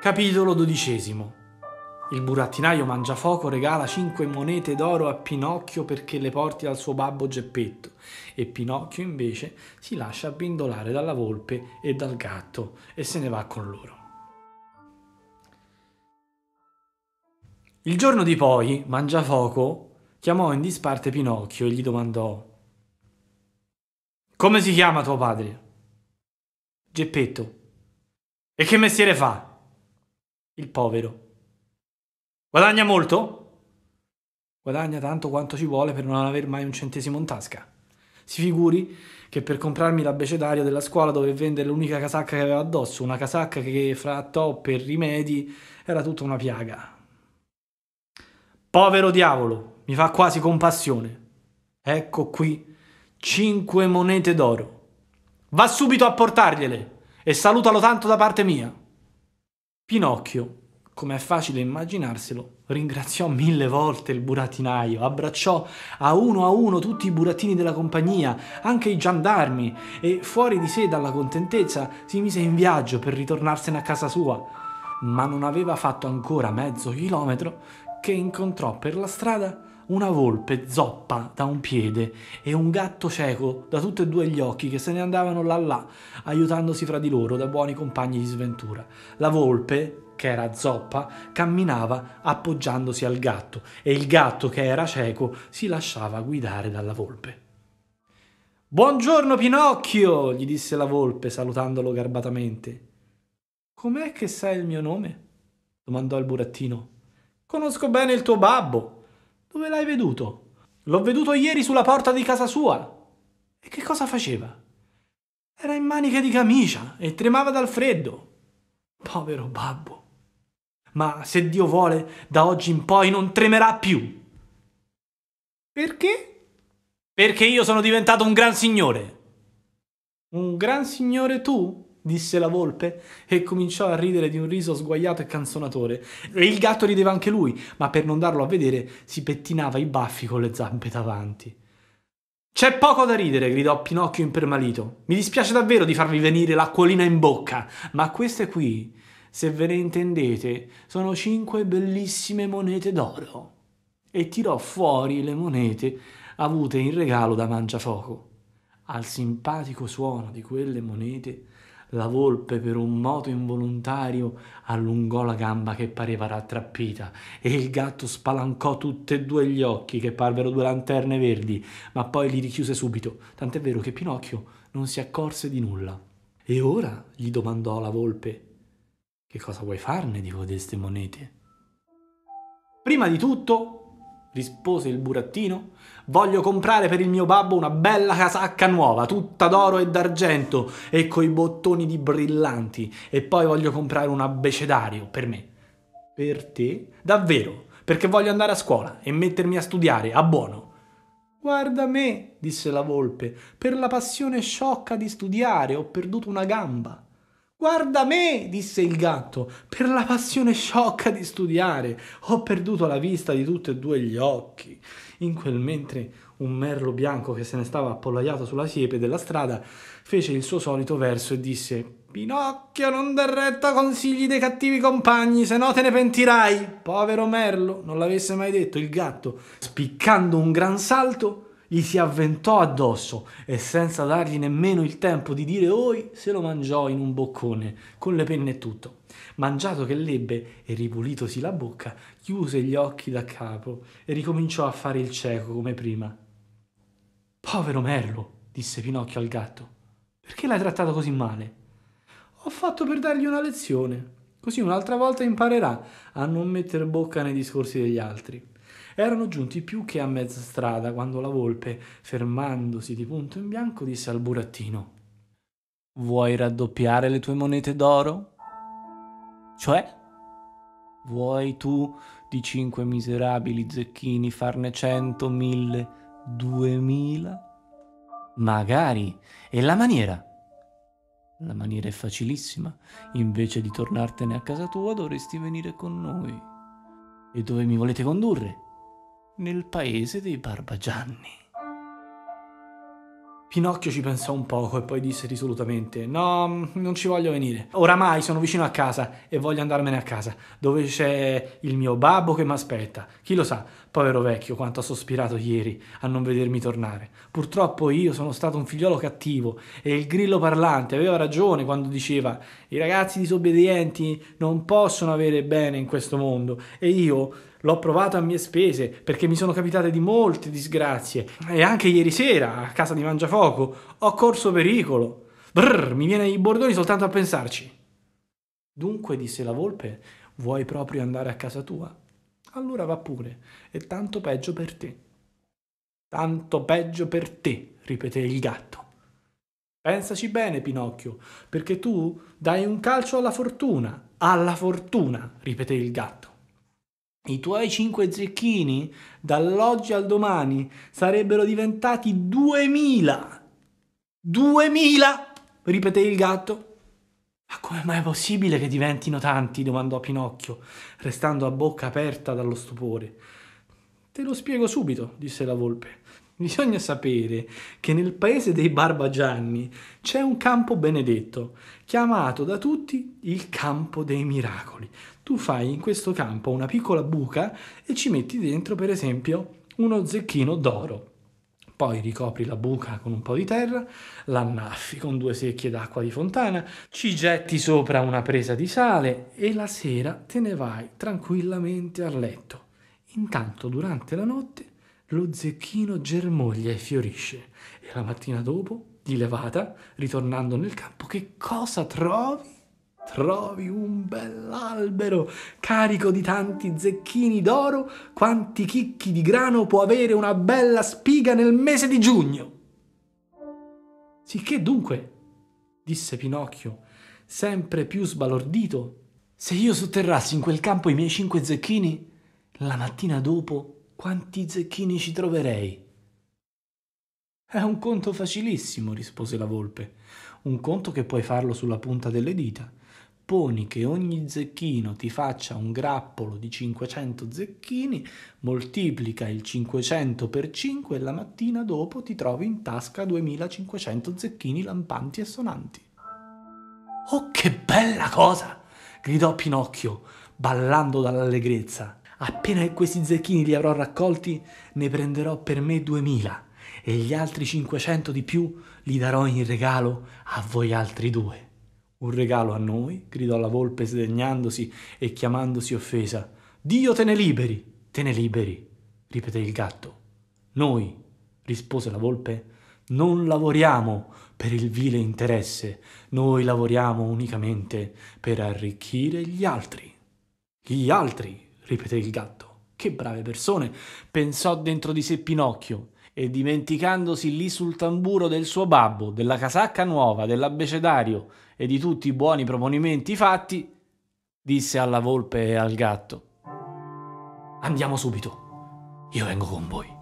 Capitolo XII Il burattinaio Mangiafoco regala cinque monete d'oro a Pinocchio perché le porti al suo babbo Geppetto e Pinocchio invece si lascia abbindolare dalla volpe e dal gatto e se ne va con loro. Il giorno di poi Mangiafoco chiamò in disparte Pinocchio e gli domandò Come si chiama tuo padre? Geppetto. E che mestiere fa? il povero. Guadagna molto? Guadagna tanto quanto ci vuole per non aver mai un centesimo in tasca. Si figuri che per comprarmi l'abbecedario della scuola dove vendere l'unica casacca che aveva addosso, una casacca che fra top e rimedi era tutta una piaga. Povero diavolo, mi fa quasi compassione. Ecco qui cinque monete d'oro. Va subito a portargliele e salutalo tanto da parte mia. Pinocchio, come è facile immaginarselo, ringraziò mille volte il burattinaio, abbracciò a uno a uno tutti i burattini della compagnia, anche i giandarmi, e fuori di sé dalla contentezza si mise in viaggio per ritornarsene a casa sua. Ma non aveva fatto ancora mezzo chilometro che incontrò per la strada una volpe zoppa da un piede e un gatto cieco da tutti e due gli occhi che se ne andavano là là, aiutandosi fra di loro da buoni compagni di sventura. La volpe, che era zoppa, camminava appoggiandosi al gatto e il gatto, che era cieco, si lasciava guidare dalla volpe. Buongiorno Pinocchio, gli disse la volpe salutandolo garbatamente. Com'è che sai il mio nome? domandò il burattino. Conosco bene il tuo babbo, dove l'hai veduto? L'ho veduto ieri sulla porta di casa sua. E che cosa faceva? Era in maniche di camicia e tremava dal freddo. Povero babbo. Ma se Dio vuole, da oggi in poi non tremerà più. Perché? Perché io sono diventato un gran signore. Un gran signore tu? disse la volpe e cominciò a ridere di un riso sguaiato e canzonatore. E il gatto rideva anche lui, ma per non darlo a vedere si pettinava i baffi con le zampe davanti. C'è poco da ridere, gridò Pinocchio impermalito. Mi dispiace davvero di farvi venire l'acquolina in bocca, ma queste qui, se ve ne intendete, sono cinque bellissime monete d'oro. E tirò fuori le monete avute in regalo da Mangiafoco. Al simpatico suono di quelle monete la volpe per un moto involontario allungò la gamba che pareva rattrappita e il gatto spalancò tutte e due gli occhi che parvero due lanterne verdi, ma poi li richiuse subito, tant'è vero che Pinocchio non si accorse di nulla. E ora? gli domandò la volpe. Che cosa vuoi farne di codeste monete? Prima di tutto rispose il burattino. Voglio comprare per il mio babbo una bella casacca nuova, tutta d'oro e d'argento e coi bottoni di brillanti. E poi voglio comprare un abbecedario per me. Per te? Davvero, perché voglio andare a scuola e mettermi a studiare, a buono. Guarda me, disse la volpe, per la passione sciocca di studiare ho perduto una gamba. Guarda me, disse il gatto, per la passione sciocca di studiare. Ho perduto la vista di tutti e due gli occhi. In quel mentre un merlo bianco che se ne stava appollaiato sulla siepe della strada fece il suo solito verso e disse Pinocchio non dar retta consigli dei cattivi compagni, se no te ne pentirai. Povero merlo, non l'avesse mai detto il gatto, spiccando un gran salto gli si avventò addosso e senza dargli nemmeno il tempo di dire oi se lo mangiò in un boccone, con le penne e tutto. Mangiato che l'ebbe e ripulitosi la bocca, chiuse gli occhi da capo e ricominciò a fare il cieco come prima. Povero merlo, disse Pinocchio al gatto, perché l'hai trattato così male? Ho fatto per dargli una lezione, così un'altra volta imparerà a non metter bocca nei discorsi degli altri. Erano giunti più che a mezza strada quando la volpe, fermandosi di punto in bianco, disse al burattino Vuoi raddoppiare le tue monete d'oro? Cioè? Vuoi tu di cinque miserabili zecchini farne cento, mille, duemila? Magari. E la maniera? La maniera è facilissima. Invece di tornartene a casa tua dovresti venire con noi. E dove mi volete condurre? nel paese dei Barbagianni. Pinocchio ci pensò un poco e poi disse risolutamente: No, mm, non ci voglio venire. Oramai sono vicino a casa e voglio andarmene a casa, dove c'è il mio babbo che mi aspetta. Chi lo sa, povero vecchio, quanto ha sospirato ieri a non vedermi tornare. Purtroppo io sono stato un figliolo cattivo e il grillo parlante aveva ragione quando diceva: I ragazzi disobbedienti non possono avere bene in questo mondo. E io l'ho provato a mie spese perché mi sono capitate di molte disgrazie e anche ieri sera a casa di Mangiafoco ho corso pericolo. Brrr, mi viene i bordoni soltanto a pensarci. Dunque, disse la volpe, vuoi proprio andare a casa tua? Allora va pure, e tanto peggio per te. Tanto peggio per te, ripeté il gatto. Pensaci bene, Pinocchio, perché tu dai un calcio alla fortuna. Alla fortuna, ripeté il gatto. I tuoi cinque zecchini, dall'oggi al domani, sarebbero diventati duemila. Duemila! ripeté il gatto. Ma com'è mai possibile che diventino tanti? domandò Pinocchio, restando a bocca aperta dallo stupore. Te lo spiego subito, disse la volpe. Bisogna sapere che nel paese dei Barbagianni c'è un campo benedetto, chiamato da tutti il campo dei miracoli. Tu fai in questo campo una piccola buca e ci metti dentro, per esempio, uno zecchino d'oro. Poi ricopri la buca con un po' di terra, l'annaffi con due secchie d'acqua di fontana, ci getti sopra una presa di sale e la sera te ne vai tranquillamente a letto. Intanto durante la notte lo zecchino germoglia e fiorisce e la mattina dopo, di levata, ritornando nel campo, che cosa trovi? Trovi un bell'albero carico di tanti zecchini d'oro quanti chicchi di grano può avere una bella spiga nel mese di giugno. Sicché dunque, disse Pinocchio, sempre più sbalordito, se io sotterrassi in quel campo i miei cinque zecchini, la mattina dopo quanti zecchini ci troverei? È un conto facilissimo, rispose la volpe, un conto che puoi farlo sulla punta delle dita. Poni che ogni zecchino ti faccia un grappolo di 500 zecchini, moltiplica il 500 per 5 e la mattina dopo ti trovi in tasca 2500 zecchini lampanti e sonanti. Oh, che bella cosa! gridò Pinocchio, ballando dall'allegrezza. Appena questi zecchini li avrò raccolti, ne prenderò per me duemila e gli altri 500 di più li darò in regalo a voi altri due. Un regalo a noi? gridò la volpe sdegnandosi e chiamandosi offesa. Dio te ne liberi, te ne liberi, ripeté il gatto. Noi, rispose la volpe, non lavoriamo per il vile interesse, noi lavoriamo unicamente per arricchire gli altri. Gli altri, ripeté il gatto. Che brave persone, pensò dentro di sé Pinocchio, e dimenticandosi lì sul tamburo del suo babbo, della casacca nuova, dell'abbecedario e di tutti i buoni proponimenti fatti, disse alla volpe e al gatto: Andiamo subito, io vengo con voi.